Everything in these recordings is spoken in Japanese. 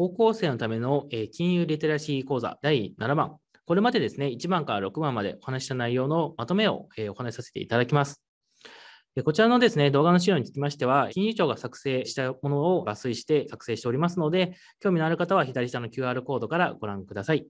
高校生のための、え金融リテラシー講座第7番。これまでですね、1番から6番までお話した内容のまとめを、えお話しさせていただきます。こちらのですね、動画の資料につきましては、金融庁が作成したものを抜粋して作成しておりますので、興味のある方は左下の QR コードからご覧ください。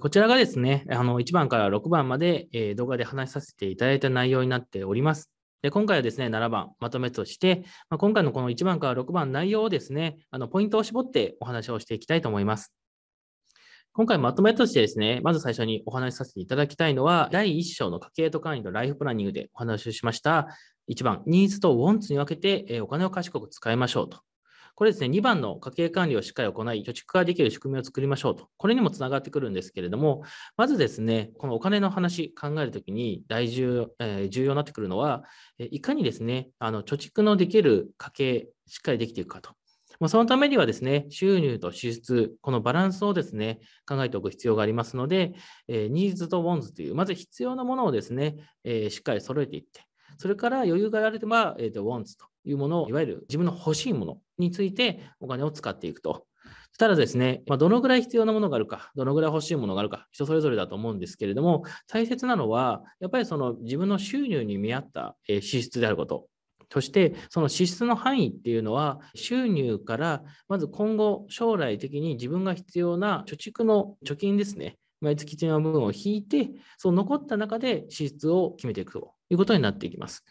こちらがですね、あの1番から6番まで動画で話させていただいた内容になっております。で今回はですね、7番まとめとして、まあ、今回のこの1番から6番内容をですね、あのポイントを絞ってお話をしていきたいと思います。今回まとめとしてですね、まず最初にお話しさせていただきたいのは、第1章の家計と管理とライフプランニングでお話をしました、1番、ニーズとウォンツに分けてお金を賢く使いましょうと。これですね、2番の家計管理をしっかり行い、貯蓄ができる仕組みを作りましょうと、これにもつながってくるんですけれども、まずですね、このお金の話考えるときに大重,、えー、重要になってくるのは、いかにですね、あの貯蓄のできる家計、しっかりできていくかと。まそのためにはですね、収入と支出、このバランスをですね、考えておく必要がありますので、えニーズとウォンズという、まず必要なものをですね、えしっかり揃えていって、それから余裕があれば、えー、とウォンズと。いうものを、いわゆる自分の欲しいものについてお金を使っていくと。ただですね、まあ、どのぐらい必要なものがあるか、どのぐらい欲しいものがあるか、人それぞれだと思うんですけれども、大切なのは、やっぱりその自分の収入に見合った支出であること。そして、その支出の範囲っていうのは、収入から、まず今後、将来的に自分が必要な貯蓄の貯金ですね、毎月必要な部分を引いて、その残った中で支出を決めていくということになっていきます。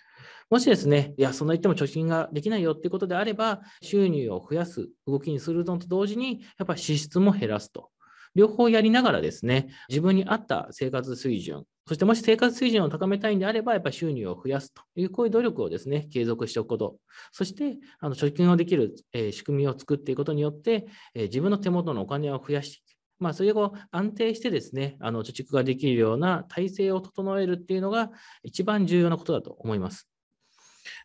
もしですね、いや、そんな言っても貯金ができないよっていうことであれば、収入を増やす動きにするのと同時に、やっぱり支出も減らすと。両方やりながらですね、自分に合った生活水準、そしてもし生活水準を高めたいんであれば、やっぱり収入を増やすという、こういう努力をですね、継続しておくこと、そしてあの貯金をできる、え仕組みを作っていくことによって、え自分の手元のお金を増やしていく。まあ、それを安定してですね、あの貯蓄ができるような体制を整えるっていうのが一番重要なことだと思います。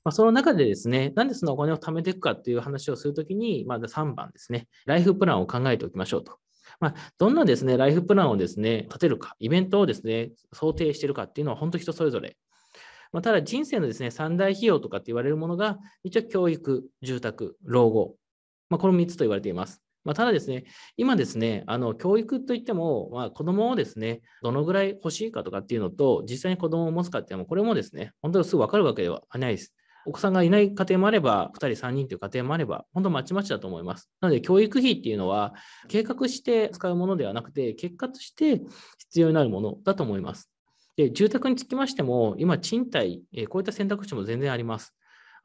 まあ、その中でですね、なんでそのお金を貯めていくかっていう話をするときに、まず3番ですね、ライフプランを考えておきましょうと。まあ、どんなですね、ライフプランをですね、立てるか、イベントをですね、想定しているかっていうのは本当人それぞれ。まあ、ただ人生のですね、三大費用とかって言われるものが、一応教育、住宅、老後、まあ、この3つと言われています。まあ、ただですね、今ですね、あの教育といっても、まあ、子供をですね、どのぐらい欲しいかとかっていうのと、実際に子供を持つかっていうのも、これもですね、本当にすぐ分かるわけではないです。お子さんがいない家庭もあれば、2人、3人という家庭もあれば、本当まちまちだと思います。なので、教育費っていうのは、計画して使うものではなくて、結果として必要になるものだと思います。で、住宅につきましても、今、賃貸、こういった選択肢も全然あります。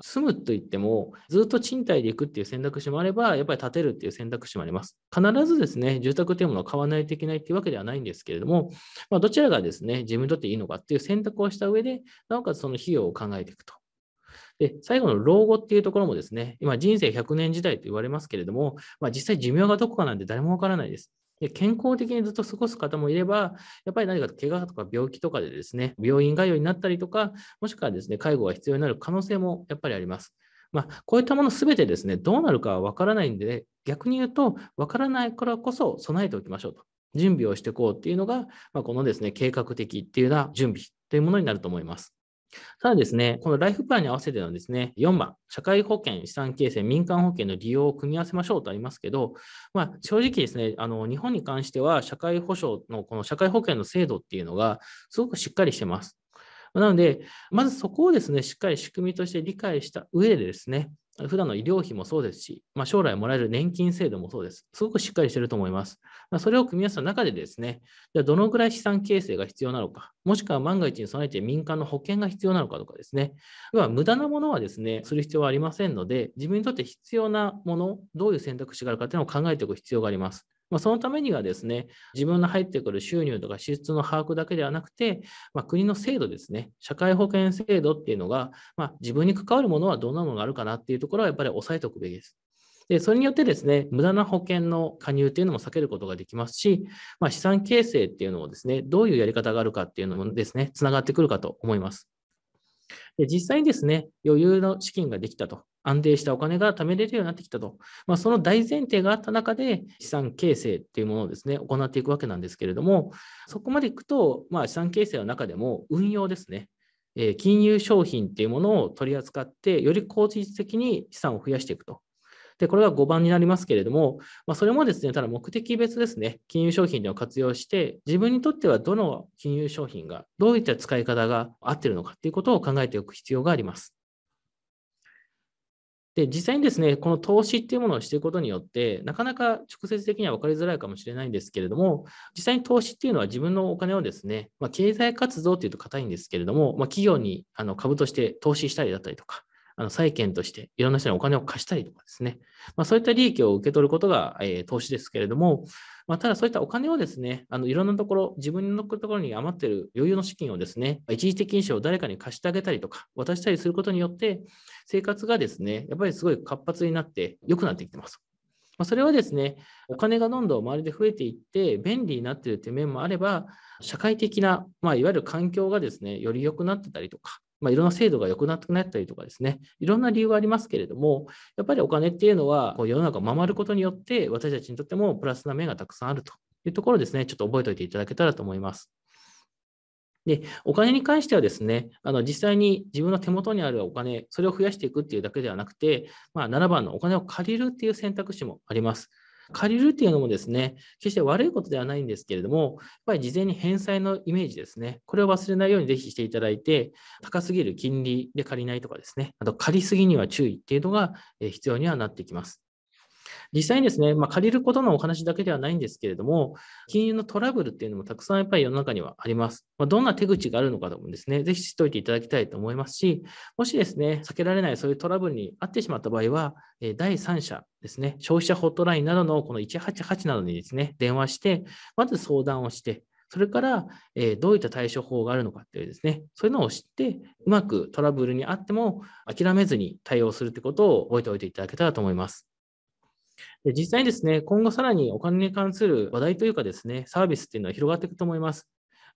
住むといっても、ずっと賃貸で行くっていう選択肢もあれば、やっぱり建てるっていう選択肢もあります。必ずですね、住宅というものを買わないといけないっていうわけではないんですけれども、まあ、どちらがですね、自分にとっていいのかっていう選択をした上で、なおかつその費用を考えていくと。で、最後の老後っていうところもですね、今人生100年時代と言われますけれども、まあ、実際寿命がどこかなんて誰もわからないです。で健康的にずっと過ごす方もいれば、やっぱり何か怪我とか病気とかでですね、病院通いになったりとか、もしくはですね、介護が必要になる可能性もやっぱりあります。まあ、こういったものすべてですね、どうなるかはわからないんで、ね、逆に言うと、わからないからこそ備えておきましょうと。準備をしていこうっていうのが、まあ、このですね、計画的っていうような準備というものになると思います。ただですね、このライフプランに合わせてのですね、4番、社会保険、資産形成、民間保険の利用を組み合わせましょうとありますけど、まあ、正直ですね、あの日本に関しては社会保障のこの社会保険の制度っていうのがすごくしっかりしてます。なので、まずそこをですね、しっかり仕組みとして理解した上でですね、普段の医療費もそうですし、まあ、将来もらえる年金制度もそうです。すごくしっかりしてると思います。それを組み合わせた中でですね、じゃあどのぐらい資産形成が必要なのか、もしくは万が一に備えて民間の保険が必要なのかとかですね、は無駄なものはですね、する必要はありませんので、自分にとって必要なもの、どういう選択肢があるかというのを考えておく必要があります。まあ、そのためにはですね、自分の入ってくる収入とか支出の把握だけではなくて、まあ、国の制度ですね、社会保険制度っていうのが、まあ、自分に関わるものはどんなものがあるかなっていうところはやっぱり押さえておくべきです。で、それによってですね、無駄な保険の加入っていうのも避けることができますし、まあ、資産形成っていうのをですね、どういうやり方があるかっていうのもですね、つながってくるかと思います。で実際にですね、余裕の資金ができたと安定したお金が貯めれるようになってきたと、まあ、その大前提があった中で資産形成というものをですね行っていくわけなんですけれどもそこまでいくと、まあ、資産形成の中でも運用ですね金融商品というものを取り扱ってより効率的に資産を増やしていくとで、これが5番になりますけれども、まあ、それもですね、ただ目的別ですね、金融商品でを活用して、自分にとってはどの金融商品が、どういった使い方が合っているのかということを考えておく必要があります。で、実際にですね、この投資っていうものをしていくことによって、なかなか直接的には分かりづらいかもしれないんですけれども、実際に投資っていうのは自分のお金をですね、まあ、経済活動っていうと硬いんですけれども、まあ、企業にあの株として投資したりだったりとか、あの債券としていろんな人にお金を貸したりとかですね、まあ、そういった利益を受け取ることが、えー、投資ですけれども、まあ、ただそういったお金をですね、あのいろんなところ、自分のところに余っている余裕の資金をですね、一時的にを誰かに貸してあげたりとか、渡したりすることによって、生活がですね、やっぱりすごい活発になって良くなってきてます。まそれはですね、お金がどんどん周りで増えていって、便利になっているいう面もあれば、社会的な、まあ、いわゆる環境がですね、より良くなってたりとか、まあ、いろんな制度が良くなくなったりとかですね、いろんな理由がありますけれども、やっぱりお金っていうのは、世の中を守ることによって、私たちにとってもプラスな面がたくさんあるというところですね、ちょっと覚えておいていただけたらと思います。で、お金に関してはですね、あの実際に自分の手元にあるお金、それを増やしていくっていうだけではなくて、まあ、7番のお金を借りるっていう選択肢もあります。借りるっていうのもですね、決して悪いことではないんですけれども、やっぱり事前に返済のイメージですね、これを忘れないようにぜひしていただいて、高すぎる金利で借りないとかですね、あと借りすぎには注意っていうのが必要にはなってきます。実際にですね、まあ、借りることのお話だけではないんですけれども、金融のトラブルっていうのもたくさんやっぱり世の中にはあります。まあ、どんな手口があるのかともですね、ぜひ知っておいていただきたいと思いますし、もしですね、避けられないそういうトラブルに遭ってしまった場合は、第三者ですね、消費者ホットラインなどのこの188などにですね、電話して、まず相談をして、それから、えどういった対処法があるのかっていうですね、そういうのを知って、うまくトラブルにあっても諦めずに対応するってことを覚えておいていただけたらと思います。で実際にですね、今後さらにお金に関する話題というかですね、サービスっていうのは広がっていくと思います。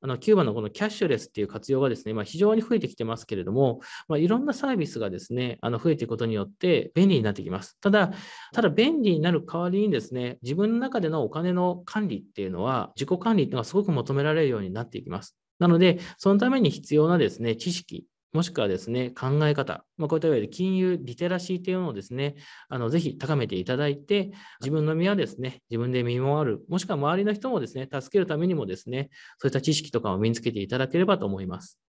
あの、キューバのこのキャッシュレスっていう活用がですね、まあ、非常に増えてきてますけれども、まあ、いろんなサービスがですね、あの、増えていくことによって便利になってきます。ただ、ただ便利になる代わりにですね、自分の中でのお金の管理っていうのは、自己管理っていうのがすごく求められるようになっていきます。なので、そのために必要なですね、知識もしくはですね、考え方、まあ、こういったいわゆる金融リテラシーというのをですね、あのぜひ高めていただいて、自分の身はですね、自分で身守る、もしくは周りの人もですね、助けるためにもですね、そういった知識とかを身につけていただければと思います。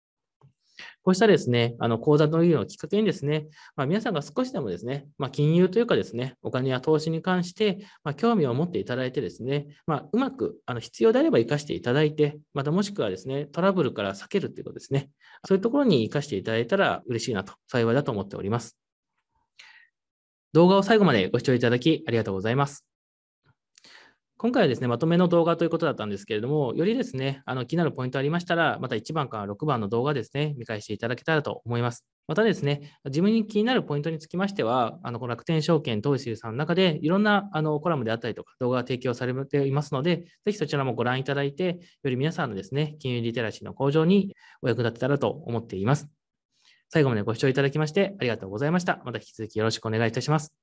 こうしたですね、あの口座の利用をきっかけにですね、まあ、皆さんが少しでもですね、まあ、金融というかですね、お金や投資に関して、ま興味を持っていただいてですね、まあ、うまくあの必要であれば活かしていただいて、またもしくはですね、トラブルから避けるということですね、そういうところに活かしていただいたら嬉しいなと、幸いだと思っております。動画を最後までご視聴いただきありがとうございます。今回はですね、まとめの動画ということだったんですけれども、よりですね、あの気になるポイントありましたら、また1番から6番の動画ですね、見返していただけたらと思います。またですね、自分に気になるポイントにつきましては、あのこの楽天証券投資さんの中で、いろんなあのコラムであったりとか、動画が提供されていますので、ぜひそちらもご覧いただいて、より皆さんのですね、金融リテラシーの向上にお役立てたらと思っています。最後までご視聴いただきましてありがとうございました。また引き続きよろしくお願いいたします。